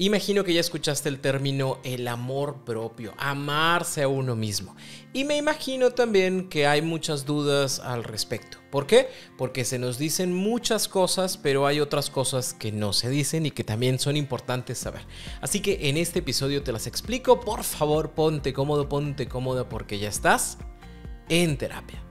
Imagino que ya escuchaste el término el amor propio, amarse a uno mismo. Y me imagino también que hay muchas dudas al respecto. ¿Por qué? Porque se nos dicen muchas cosas, pero hay otras cosas que no se dicen y que también son importantes saber. Así que en este episodio te las explico. Por favor, ponte cómodo, ponte cómoda porque ya estás en terapia.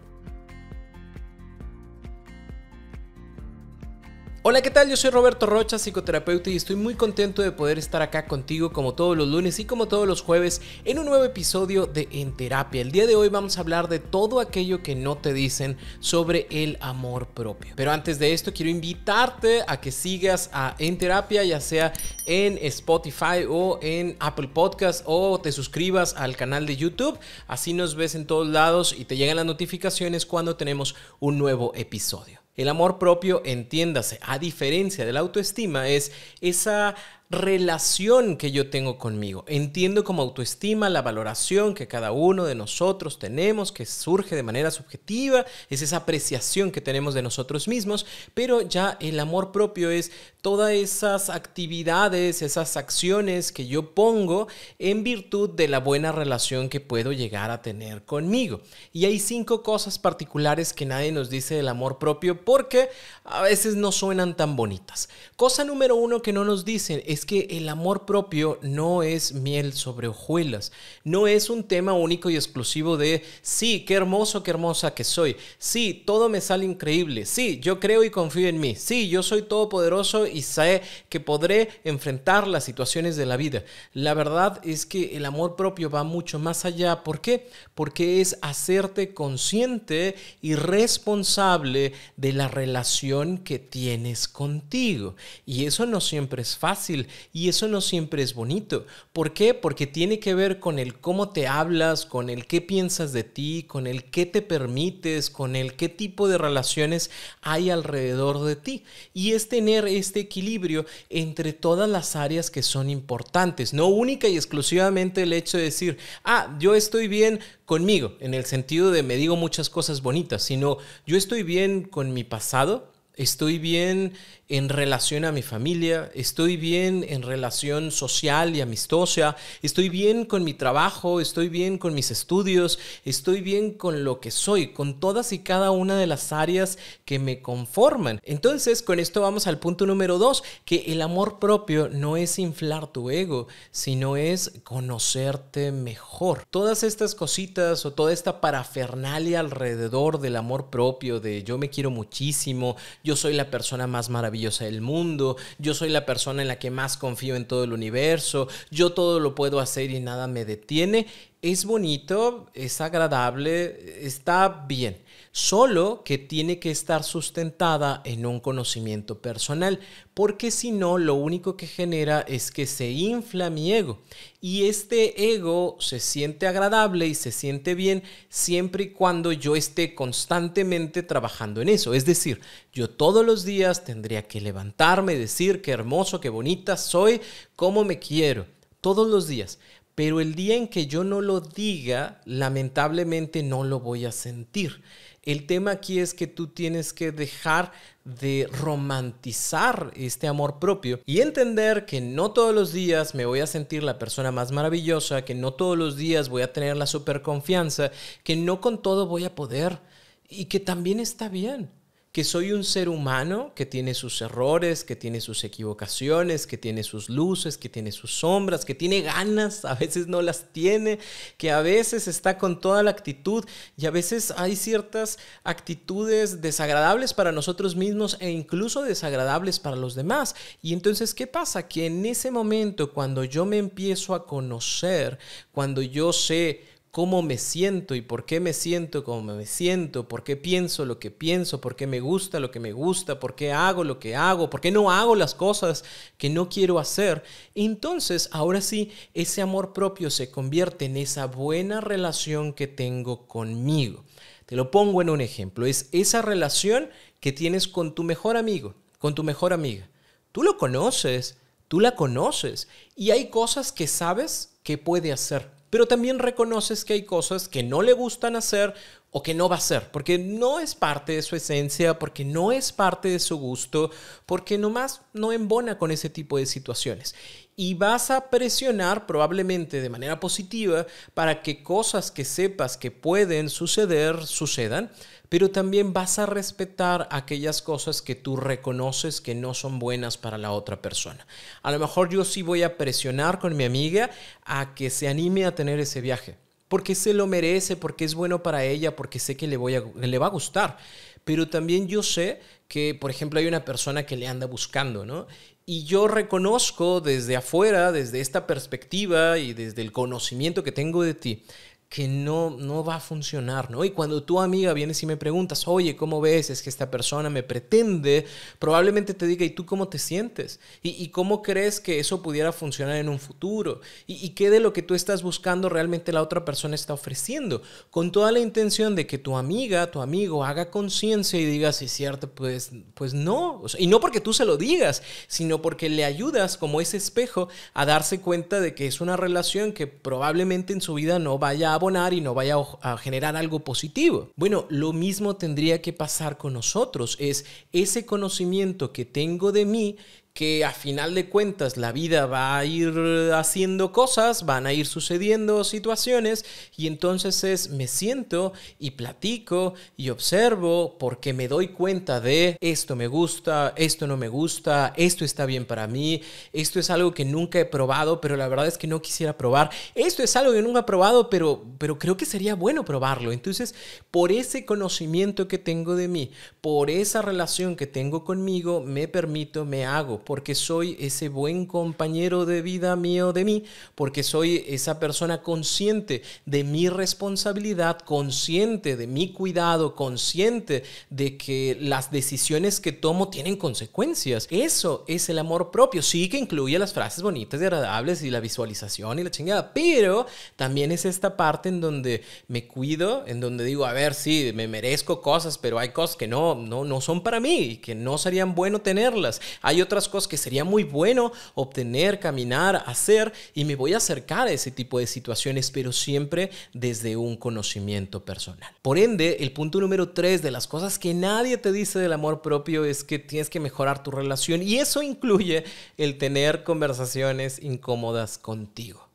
Hola, ¿qué tal? Yo soy Roberto Rocha, psicoterapeuta, y estoy muy contento de poder estar acá contigo como todos los lunes y como todos los jueves en un nuevo episodio de En Terapia. El día de hoy vamos a hablar de todo aquello que no te dicen sobre el amor propio. Pero antes de esto, quiero invitarte a que sigas a En Terapia, ya sea en Spotify o en Apple Podcast, o te suscribas al canal de YouTube. Así nos ves en todos lados y te llegan las notificaciones cuando tenemos un nuevo episodio. El amor propio, entiéndase, a diferencia de la autoestima, es esa relación que yo tengo conmigo. Entiendo como autoestima la valoración que cada uno de nosotros tenemos, que surge de manera subjetiva, es esa apreciación que tenemos de nosotros mismos, pero ya el amor propio es todas esas actividades, esas acciones que yo pongo en virtud de la buena relación que puedo llegar a tener conmigo. Y hay cinco cosas particulares que nadie nos dice del amor propio porque a veces no suenan tan bonitas. Cosa número uno que no nos dicen es es que el amor propio no es miel sobre hojuelas, no es un tema único y exclusivo de, sí, qué hermoso, qué hermosa que soy, sí, todo me sale increíble, sí, yo creo y confío en mí, sí, yo soy todopoderoso y sé que podré enfrentar las situaciones de la vida. La verdad es que el amor propio va mucho más allá. ¿Por qué? Porque es hacerte consciente y responsable de la relación que tienes contigo. Y eso no siempre es fácil. Y eso no siempre es bonito. ¿Por qué? Porque tiene que ver con el cómo te hablas, con el qué piensas de ti, con el qué te permites, con el qué tipo de relaciones hay alrededor de ti. Y es tener este equilibrio entre todas las áreas que son importantes. No única y exclusivamente el hecho de decir, ah, yo estoy bien conmigo, en el sentido de me digo muchas cosas bonitas, sino yo estoy bien con mi pasado, estoy bien en relación a mi familia, estoy bien en relación social y amistosa, estoy bien con mi trabajo, estoy bien con mis estudios, estoy bien con lo que soy, con todas y cada una de las áreas que me conforman. Entonces, con esto vamos al punto número dos, que el amor propio no es inflar tu ego, sino es conocerte mejor. Todas estas cositas o toda esta parafernalia alrededor del amor propio, de yo me quiero muchísimo, yo soy la persona más maravillosa, maravillosa el mundo, yo soy la persona en la que más confío en todo el universo, yo todo lo puedo hacer y nada me detiene, es bonito, es agradable, está bien solo que tiene que estar sustentada en un conocimiento personal, porque si no, lo único que genera es que se infla mi ego. Y este ego se siente agradable y se siente bien siempre y cuando yo esté constantemente trabajando en eso. Es decir, yo todos los días tendría que levantarme, y decir qué hermoso, qué bonita soy, cómo me quiero, todos los días pero el día en que yo no lo diga, lamentablemente no lo voy a sentir. El tema aquí es que tú tienes que dejar de romantizar este amor propio y entender que no todos los días me voy a sentir la persona más maravillosa, que no todos los días voy a tener la super confianza, que no con todo voy a poder y que también está bien que soy un ser humano que tiene sus errores, que tiene sus equivocaciones, que tiene sus luces, que tiene sus sombras, que tiene ganas, a veces no las tiene, que a veces está con toda la actitud y a veces hay ciertas actitudes desagradables para nosotros mismos e incluso desagradables para los demás. Y entonces, ¿qué pasa? Que en ese momento, cuando yo me empiezo a conocer, cuando yo sé cómo me siento y por qué me siento como me siento, por qué pienso lo que pienso, por qué me gusta lo que me gusta, por qué hago lo que hago, por qué no hago las cosas que no quiero hacer, entonces ahora sí, ese amor propio se convierte en esa buena relación que tengo conmigo. Te lo pongo en un ejemplo, es esa relación que tienes con tu mejor amigo, con tu mejor amiga. Tú lo conoces, tú la conoces y hay cosas que sabes que puede hacer pero también reconoces que hay cosas que no le gustan hacer o que no va a ser, porque no es parte de su esencia, porque no es parte de su gusto, porque nomás no embona con ese tipo de situaciones. Y vas a presionar probablemente de manera positiva para que cosas que sepas que pueden suceder sucedan, pero también vas a respetar aquellas cosas que tú reconoces que no son buenas para la otra persona. A lo mejor yo sí voy a presionar con mi amiga a que se anime a tener ese viaje porque se lo merece, porque es bueno para ella, porque sé que le, va a gustar. Pero también yo sé que, por ejemplo, hay una persona que le anda buscando, ¿no? Y yo reconozco desde afuera, desde esta perspectiva y desde el conocimiento que tengo de ti, que no, no va a funcionar, ¿no? Y cuando tu amiga vienes y me preguntas, oye, ¿cómo ves? Es que esta persona me pretende, probablemente te diga, ¿y tú cómo te sientes? ¿Y, cómo crees que eso pudiera funcionar en un futuro? ¿Y, qué de lo que tú estás buscando realmente la otra persona está ofreciendo? Con toda la intención de que tu amiga, tu amigo, haga conciencia y diga, si es cierto, pues, pues no. y no porque tú se lo digas, sino porque le ayudas como ese espejo a darse cuenta de que es una relación que probablemente en su vida no vaya a abonar y no vaya a generar algo positivo. Bueno, lo mismo tendría que pasar con nosotros, es ese conocimiento que tengo de mí que a final de cuentas la vida va a ir haciendo cosas, van a ir sucediendo situaciones y entonces es me siento y platico y observo porque me doy cuenta de esto me gusta, esto no me gusta, esto está bien para mí, esto es algo que nunca he probado, pero la verdad es que no quisiera probar, esto es algo que nunca he probado, pero, pero creo que sería bueno probarlo. Entonces, por ese conocimiento que tengo de mí, por esa relación que tengo conmigo, me permito, me hago porque soy ese buen compañero de vida mío de mí, porque soy esa persona consciente de mi responsabilidad, consciente de mi cuidado, consciente de que las decisiones que tomo tienen consecuencias. Eso es el amor propio. Sí que incluye las frases bonitas y agradables y la visualización y la chingada, pero también es esta parte en donde me cuido, en donde digo, a ver, sí, me merezco cosas, pero hay cosas que no, no, no son para mí y que no serían bueno tenerlas. Hay otras cosas que sería muy bueno obtener, caminar, hacer y me voy a acercar a ese tipo de situaciones, pero siempre desde un conocimiento personal. Por ende, el punto número tres de las cosas que nadie te dice del amor propio es que tienes que mejorar tu relación y eso incluye el tener conversaciones incómodas contigo.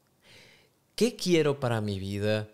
¿Qué quiero para mi vida?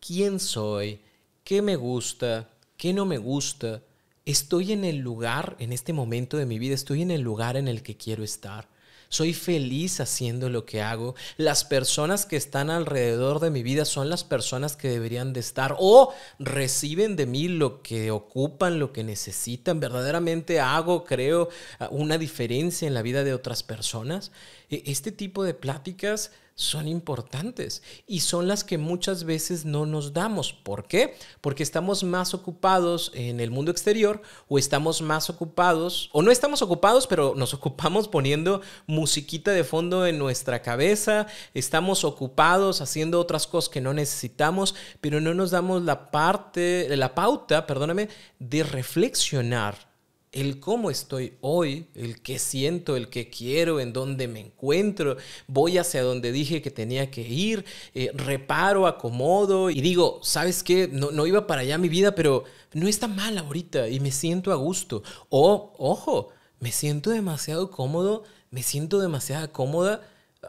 ¿Quién soy? ¿Qué me gusta? ¿Qué no me gusta? estoy en el lugar, en este momento de mi vida, estoy en el lugar en el que quiero estar. Soy feliz haciendo lo que hago. Las personas que están alrededor de mi vida son las personas que deberían de estar o reciben de mí lo que ocupan, lo que necesitan. Verdaderamente hago, creo, ah, una diferencia en la vida de otras personas. E, este tipo de pláticas son importantes y son las que muchas veces no nos damos. ¿Por qué? Porque estamos más ocupados en el mundo exterior o estamos más ocupados, o no estamos ocupados, pero nos ocupamos poniendo musiquita de fondo en nuestra cabeza, estamos ocupados haciendo otras cosas que no necesitamos, pero no nos damos la parte, la pauta, perdóname, de reflexionar el cómo estoy hoy, el que siento, el que quiero, en dónde me encuentro, voy hacia donde dije que tenía que ir, eh, reparo, acomodo y digo, ¿sabes qué? No, iba para allá mi vida, pero no está mal ahorita y me siento a gusto. O, ojo, me siento demasiado cómodo, me siento demasiado cómoda.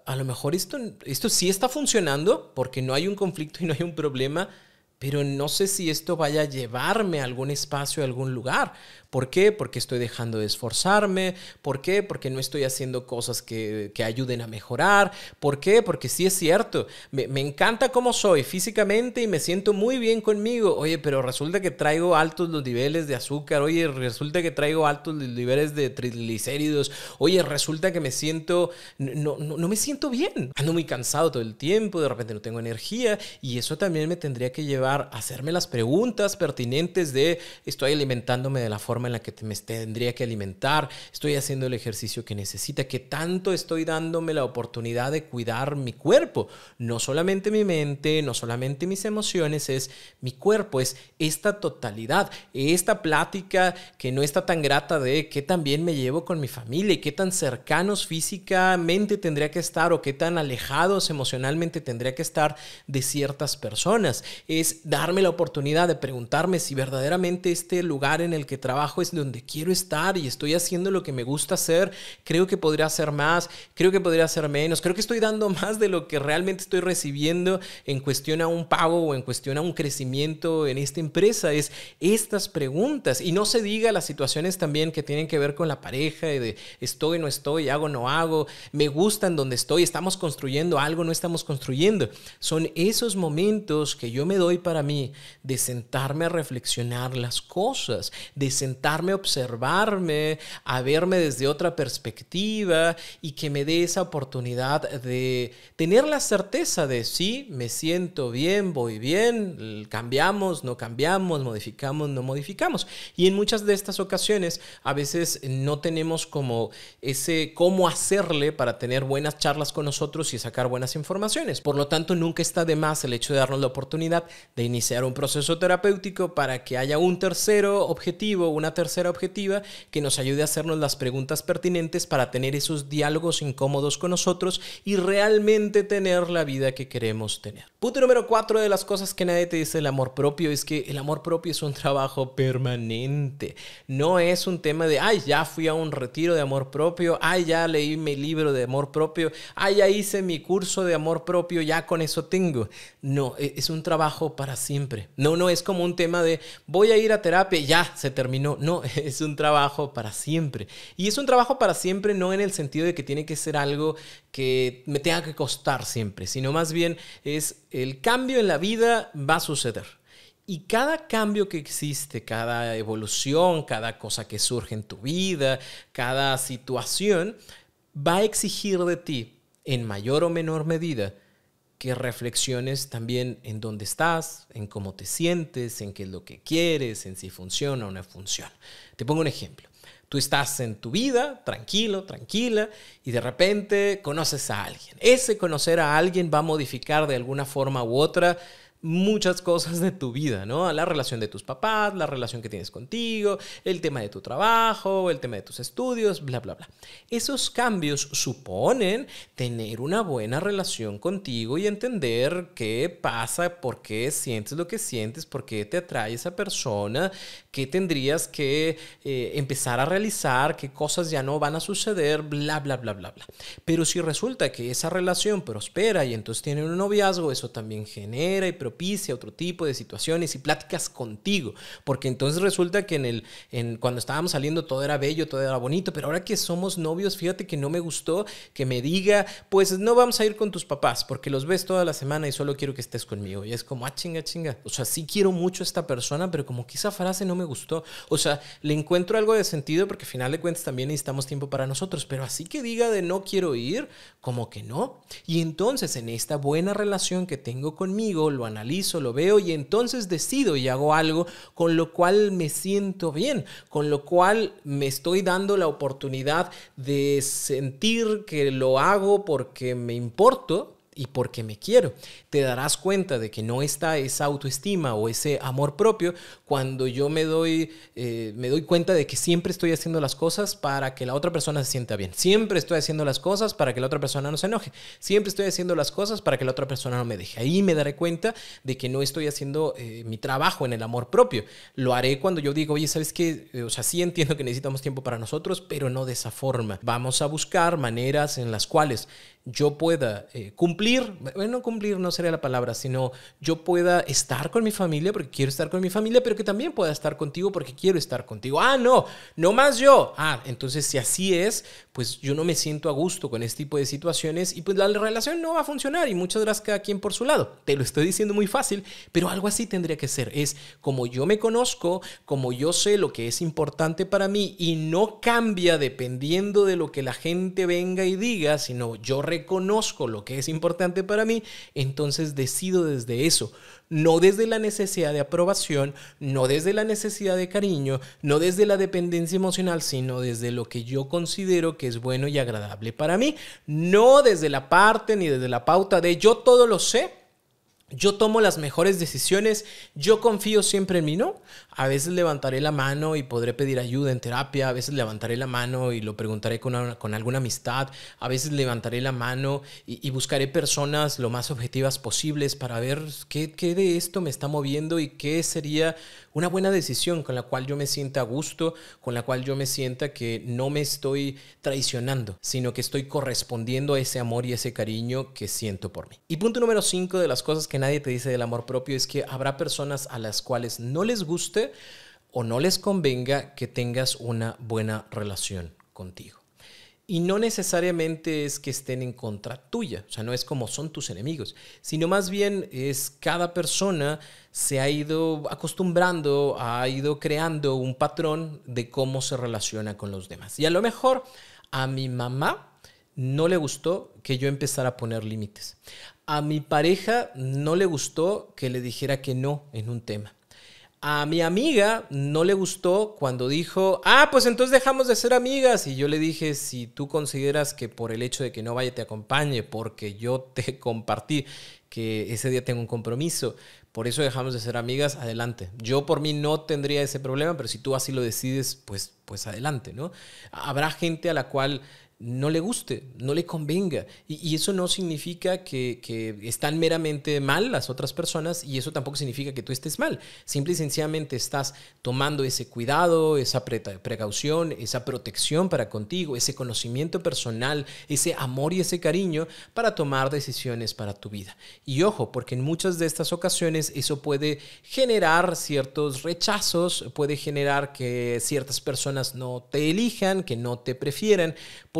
A lo mejor esto, esto sí está funcionando porque no hay un conflicto y no hay un problema, pero no sé si esto vaya a llevarme a algún espacio, a algún lugar. ¿Por qué? Porque estoy dejando de esforzarme. ¿Por qué? Porque no estoy haciendo cosas que, ayuden a mejorar. ¿Por qué? Porque sí es cierto, me, encanta cómo soy físicamente y me siento muy bien conmigo. Oye, pero resulta que traigo altos los niveles de azúcar. Oye, resulta que traigo altos los niveles de triglicéridos. Oye, resulta que me siento, no, no, no me siento bien. Ando muy cansado todo el tiempo, de repente no tengo energía y eso también me tendría que llevar hacerme las preguntas pertinentes de estoy alimentándome de la forma en la que me tendría que alimentar, estoy haciendo el ejercicio que necesita, que tanto estoy dándome la oportunidad de cuidar mi cuerpo, no solamente mi mente, no solamente mis emociones, es mi cuerpo, es esta totalidad, esta plática que no está tan grata de qué tan bien me llevo con mi familia y qué tan cercanos físicamente tendría que estar o qué tan alejados emocionalmente tendría que estar de ciertas personas. Es darme la oportunidad de preguntarme si verdaderamente este lugar en el que trabajo es donde quiero estar y estoy haciendo lo que me gusta hacer. Creo que podría hacer más, creo que podría hacer menos, creo que estoy dando más de lo que realmente estoy recibiendo en cuestión a un pago o en cuestión a un crecimiento en esta empresa. Es estas preguntas. Y no se diga las situaciones también que tienen que ver con la pareja de estoy, no estoy, hago, no hago, me gustan donde estoy, estamos construyendo algo, no estamos construyendo. Son esos momentos que yo me doy para mí de sentarme a reflexionar las cosas, de sentarme a observarme, a verme desde otra perspectiva y que me dé esa oportunidad de tener la certeza de si me siento bien, voy bien, cambiamos, no cambiamos, modificamos, no modificamos. Y en muchas de estas ocasiones a veces no tenemos como ese cómo hacerle para tener buenas charlas con nosotros y sacar buenas informaciones. Por lo tanto, nunca está de más el hecho de darnos la oportunidad de iniciar un proceso terapéutico para que haya un tercero objetivo, una tercera objetiva que nos ayude a hacernos las preguntas pertinentes para tener esos diálogos incómodos con nosotros y realmente tener la vida que queremos tener. Punto número cuatro de las cosas que nadie te dice del amor propio es que el amor propio es un trabajo permanente. No es un tema de, ay, ya fui a un retiro de amor propio, ay, ya leí mi libro de amor propio, ay, ya hice mi curso de amor propio, ya con eso tengo. No, e, es un trabajo permanente siempre. No, no es como un tema de voy a ir a terapia, ya se terminó. No, es un trabajo para siempre. Y es un trabajo para siempre no en el sentido de que tiene que ser algo que me tenga que costar siempre, sino más bien es el cambio en la vida va a suceder. Y cada cambio que existe, cada evolución, cada cosa que surge en tu vida, cada situación, va a exigir de ti, en mayor o menor medida, reflexiones también en dónde estás, en cómo te sientes, en qué es lo que quieres, en si funciona o no funciona. Te pongo un ejemplo. Tú estás en tu vida, tranquilo, tranquila, y de repente conoces a alguien. Ese conocer a alguien va a modificar de alguna forma u otra muchas cosas de tu vida, ¿no? La relación de tus papás, la relación que tienes contigo, el tema de tu trabajo, el tema de tus estudios, bla, bla, bla. Esos cambios suponen tener una buena relación contigo y entender qué pasa, por qué sientes lo que sientes, por qué te atrae esa persona, qué tendrías que eh, empezar a realizar, qué cosas ya no van a suceder, bla, bla, bla, bla, bla. Pero si resulta que esa relación prospera y entonces tienen un noviazgo, eso también genera y propicia otro tipo de situaciones y pláticas contigo, porque entonces resulta que en el, en, cuando estábamos saliendo todo era bello, todo era bonito, pero ahora que somos novios, fíjate que no me gustó que me diga, pues no vamos a ir con tus papás, porque los ves toda la semana y solo quiero que estés conmigo. Y es como, ah, chinga, chinga. O sea, sí quiero mucho a esta persona, pero como que esa frase no me gustó. O sea, le encuentro algo de sentido porque al final de cuentas también necesitamos tiempo para nosotros, pero así que diga de no quiero ir, como que no. Y entonces en esta buena relación que tengo conmigo, lo analizo, lo veo y entonces decido y hago algo con lo cual me siento bien, con lo cual me estoy dando la oportunidad de sentir que lo hago porque me importo y porque me quiero. Te darás cuenta de que no está esa autoestima o ese amor propio cuando yo me doy, eh, me doy cuenta de que siempre estoy haciendo las cosas para que la otra persona se sienta bien. Siempre estoy haciendo las cosas para que la otra persona no se enoje. Siempre estoy haciendo las cosas para que la otra persona no me deje. Ahí me daré cuenta de que no estoy haciendo eh, mi trabajo en el amor propio. Lo haré cuando yo digo, oye, ¿sabes qué? Eh, o sea, sí entiendo que necesitamos tiempo para nosotros, pero no de esa forma. Vamos a buscar maneras en las cuales yo pueda eh, cumplir, bueno, eh, cumplir no sería la palabra, sino yo pueda estar con mi familia porque quiero estar con mi familia, pero que también pueda estar contigo porque quiero estar contigo. Ah, no, no más yo. Ah, entonces si así es, pues yo no me siento a gusto con este tipo de situaciones y pues la relación no va a funcionar y muchas gracias cada quien por su lado. Te lo estoy diciendo muy fácil, pero algo así tendría que ser. Es como yo me conozco, como yo sé lo que es importante para mí y no cambia dependiendo de lo que la gente venga y diga, sino yo reconozco lo que es importante para mí, entonces decido desde eso, no desde la necesidad de aprobación, no desde la necesidad de cariño, no desde la dependencia emocional, sino desde lo que yo considero que es bueno y agradable para mí, no desde la parte ni desde la pauta de yo todo lo sé, yo tomo las mejores decisiones, yo confío siempre en mí, ¿no? A veces levantaré la mano y podré pedir ayuda en terapia, a veces levantaré la mano y lo preguntaré con, alguna amistad, a veces levantaré la mano y, buscaré personas lo más objetivas posibles para ver qué, qué de esto me está moviendo y qué sería una buena decisión con la cual yo me sienta a gusto, con la cual yo me sienta que no me estoy traicionando, sino que estoy correspondiendo a ese amor y ese cariño que siento por mí. Y punto número 5 de las cosas que nadie te dice del amor propio es que habrá personas a las cuales no les guste o no les convenga que tengas una buena relación contigo. Y no necesariamente es que estén en contra tuya, o sea, no es como son tus enemigos, sino más bien es cada persona se ha ido acostumbrando, ha ido creando un patrón de cómo se relaciona con los demás. Y a lo mejor a mi mamá no le gustó que yo empezara a poner límites. A mi pareja no le gustó que le dijera que no en un tema. A mi amiga no le gustó cuando dijo, ah, pues entonces dejamos de ser amigas. Y yo le dije, si tú consideras que por el hecho de que no vaya te acompañe, porque yo te compartí que ese día tengo un compromiso, por eso dejamos de ser amigas, adelante. Yo por mí no tendría ese problema, pero si tú así lo decides, pues, pues adelante, ¿no? Habrá gente a la cual no le guste, no le convenga. Y, eso no significa que, están meramente mal las otras personas y eso tampoco significa que tú estés mal. Simple y sencillamente estás tomando ese cuidado, esa precaución, esa protección para contigo, ese conocimiento personal, ese amor y ese cariño para tomar decisiones para tu vida. Y ojo, porque en muchas de estas ocasiones eso puede generar ciertos rechazos, puede generar que ciertas personas no te elijan, que no te prefieran,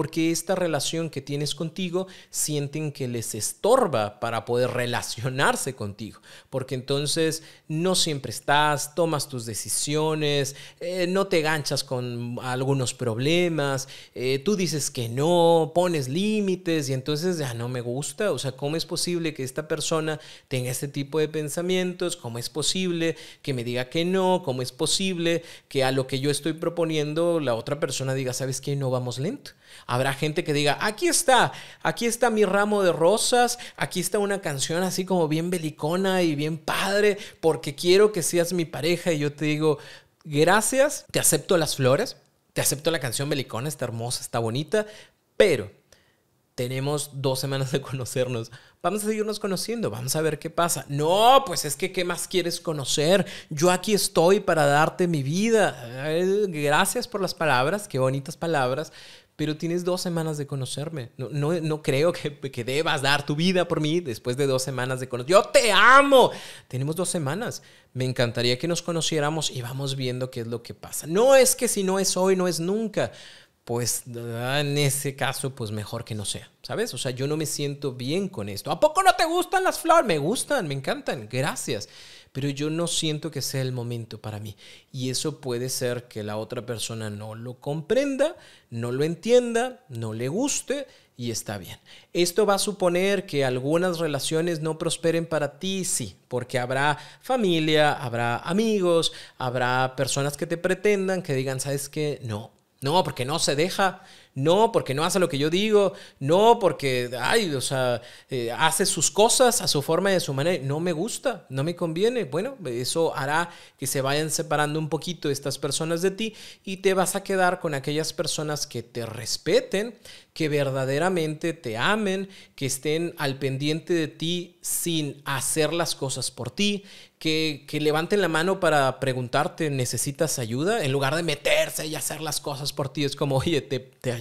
porque esta relación que tienes contigo sienten que les estorba para poder relacionarse contigo, porque entonces no siempre estás, tomas tus decisiones, eh, no te ganchas con algunos problemas, eh, tú dices que no, pones límites y entonces ya no me gusta, o sea, ¿cómo es posible que esta persona tenga este tipo de pensamientos? ¿Cómo es posible que me diga que no? ¿Cómo es posible que a lo que yo estoy proponiendo la otra persona diga, sabes que no vamos lento? Habrá gente que diga, aquí está, aquí está mi ramo de rosas, aquí está una canción así como bien belicona y bien padre, porque quiero que seas mi pareja y yo te digo, gracias, te acepto las flores, te acepto la canción belicona, está hermosa, está bonita, pero tenemos dos semanas de conocernos. Vamos a seguirnos conociendo, vamos a ver qué pasa. No, pues es que, ¿qué más quieres conocer? Yo aquí estoy para darte mi vida. Gracias por las palabras, qué bonitas palabras, pero tienes dos semanas de conocerme. No, no, creo que, que, debas dar tu vida por mí después de dos semanas de conocerme. Yo te amo. Tenemos dos semanas. Me encantaría que nos conociéramos y vamos viendo qué es lo que pasa. No es que si no es hoy, no es nunca. Pues ah, en ese caso, pues mejor que no sea, ¿sabes? O sea, yo no me siento bien con esto. ¿A poco no te gustan las flores? Me gustan, me encantan, gracias pero yo no siento que sea el momento para mí. Y eso puede ser que la otra persona no lo comprenda, no lo entienda, no le guste y está bien. ¿Esto va a suponer que algunas relaciones no prosperen para ti? Sí, porque habrá familia, habrá amigos, habrá personas que te pretendan, que digan, ¿sabes qué? No, no, porque no se deja no porque no hace lo que yo digo, no porque, ay, o sea, eh, hace sus cosas a su forma y a su manera, no me gusta, no me conviene. Bueno, eso hará que se vayan separando un poquito estas personas de ti y te vas a quedar con aquellas personas que te respeten, que verdaderamente te amen, que estén al pendiente de ti sin hacer las cosas por ti, que, que, levanten la mano para preguntarte, ¿necesitas ayuda? En lugar de meterse y hacer las cosas por ti, es como, oye, te, te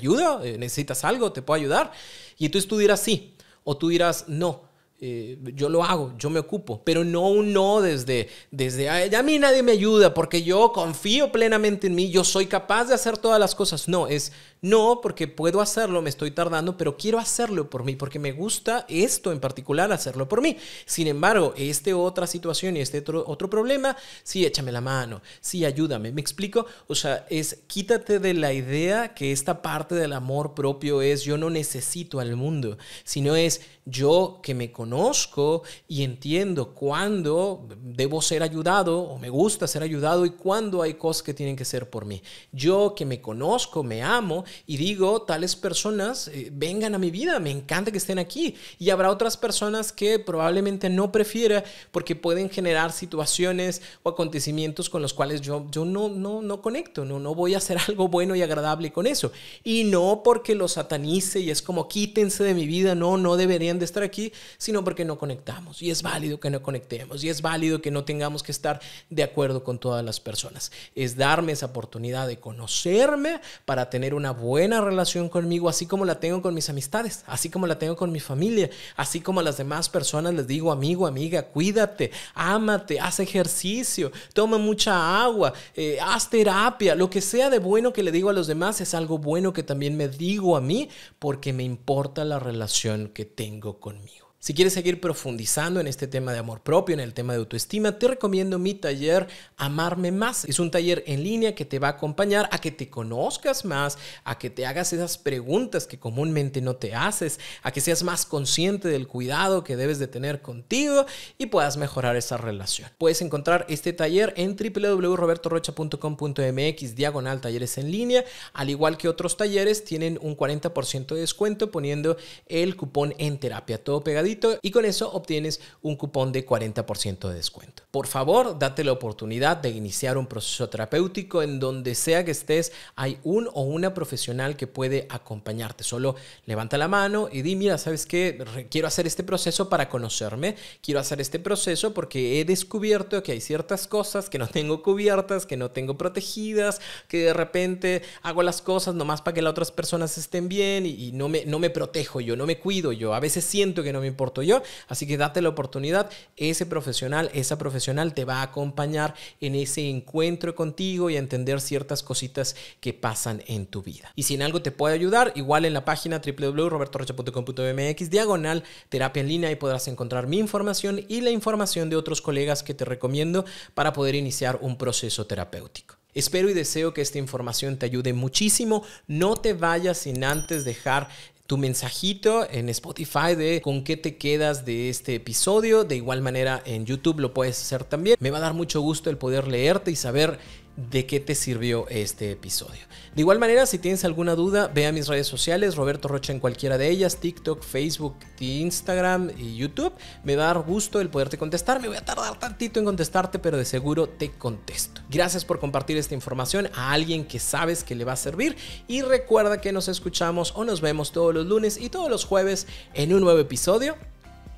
eh, ¿Necesitas algo? ¿Te puedo ayudar? Y entonces tú dirás sí o tú dirás no. Eh, yo lo hago, yo me ocupo, pero no un no desde, desde a mí nadie me ayuda porque yo confío plenamente en mí, yo soy capaz de hacer todas las cosas. No, es no porque puedo hacerlo, me estoy tardando, pero quiero hacerlo por mí porque me gusta esto en particular, hacerlo por mí. Sin embargo, este otra situación y este otro, otro problema, sí, échame la mano, sí, ayúdame. ¿Me explico? O sea, es quítate de la idea que esta parte del amor propio es yo no necesito al mundo, sino es yo que me conozco conozco y entiendo cuándo debo ser ayudado o me gusta ser ayudado y cuándo hay cosas que tienen que ser por mí. Yo que me conozco, me amo y digo, tales personas eh, vengan a mi vida, me encanta que estén aquí. Y habrá otras personas que probablemente no prefiera porque pueden generar situaciones o acontecimientos con los cuales yo, yo no, no, no conecto, no, no voy a hacer algo bueno y agradable con eso. Y no porque lo satanice y es como quítense de mi vida, no, no deberían de estar aquí, sino no, porque no conectamos. Y es válido que no conectemos y es válido que no tengamos que estar de acuerdo con todas las personas. Es darme esa oportunidad de conocerme para tener una buena relación conmigo, así como la tengo con mis amistades, así como la tengo con mi familia, así como a las demás personas les digo, amigo, amiga, cuídate, ámate, haz ejercicio, toma mucha agua, eh, haz terapia, lo que sea de bueno que le digo a los demás es algo bueno que también me digo a mí porque me importa la relación que tengo conmigo. Si quieres seguir profundizando en este tema de amor propio, en el tema de autoestima, te recomiendo mi taller Amarme Más. Es un taller en línea que te va a acompañar a que te conozcas más, a que te hagas esas preguntas que comúnmente no te haces, a que seas más consciente del cuidado que debes de tener contigo y puedas mejorar esa relación. Puedes encontrar este taller en www.robertorocha.com.mx diagonal talleres en línea, al igual que otros talleres tienen un 40% de descuento poniendo el cupón en terapia todo pegadito y con eso obtienes un cupón de 40% de descuento. Por favor, date la oportunidad de iniciar un proceso terapéutico en donde sea que estés, hay un o una profesional que puede acompañarte. Solo levanta la mano y di, mira, ¿sabes qué? Quiero hacer este proceso para conocerme, quiero hacer este proceso porque he descubierto que hay ciertas cosas que no tengo cubiertas, que no tengo protegidas, que de repente hago las cosas nomás para que las otras personas estén bien y, no, me, no me protejo yo, no me cuido yo. A veces siento que no me importa yo. Así que date la oportunidad. Ese profesional, esa profesional te va a acompañar en ese encuentro contigo y a entender ciertas cositas que pasan en tu vida. Y si en algo te puede ayudar, igual en la página www.robertorrecha.com.mx diagonal terapia en línea y podrás encontrar mi información y la información de otros colegas que te recomiendo para poder iniciar un proceso terapéutico. Espero y deseo que esta información te ayude muchísimo. No te vayas sin antes dejar tu mensajito en Spotify de con qué te quedas de este episodio. De igual manera en YouTube lo puedes hacer también. Me va a dar mucho gusto el poder leerte y saber de qué te sirvió este episodio. De igual manera, si tienes alguna duda, ve a mis redes sociales, Roberto Rocha en cualquiera de ellas, TikTok, Facebook, Instagram y YouTube. Me va a dar gusto el poderte contestar. Me voy a tardar tantito en contestarte, pero de seguro te contesto. Gracias por compartir esta información a alguien que sabes que le va a servir y recuerda que nos escuchamos o nos vemos todos los lunes y todos los jueves en un nuevo episodio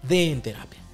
de Enterapia Terapia.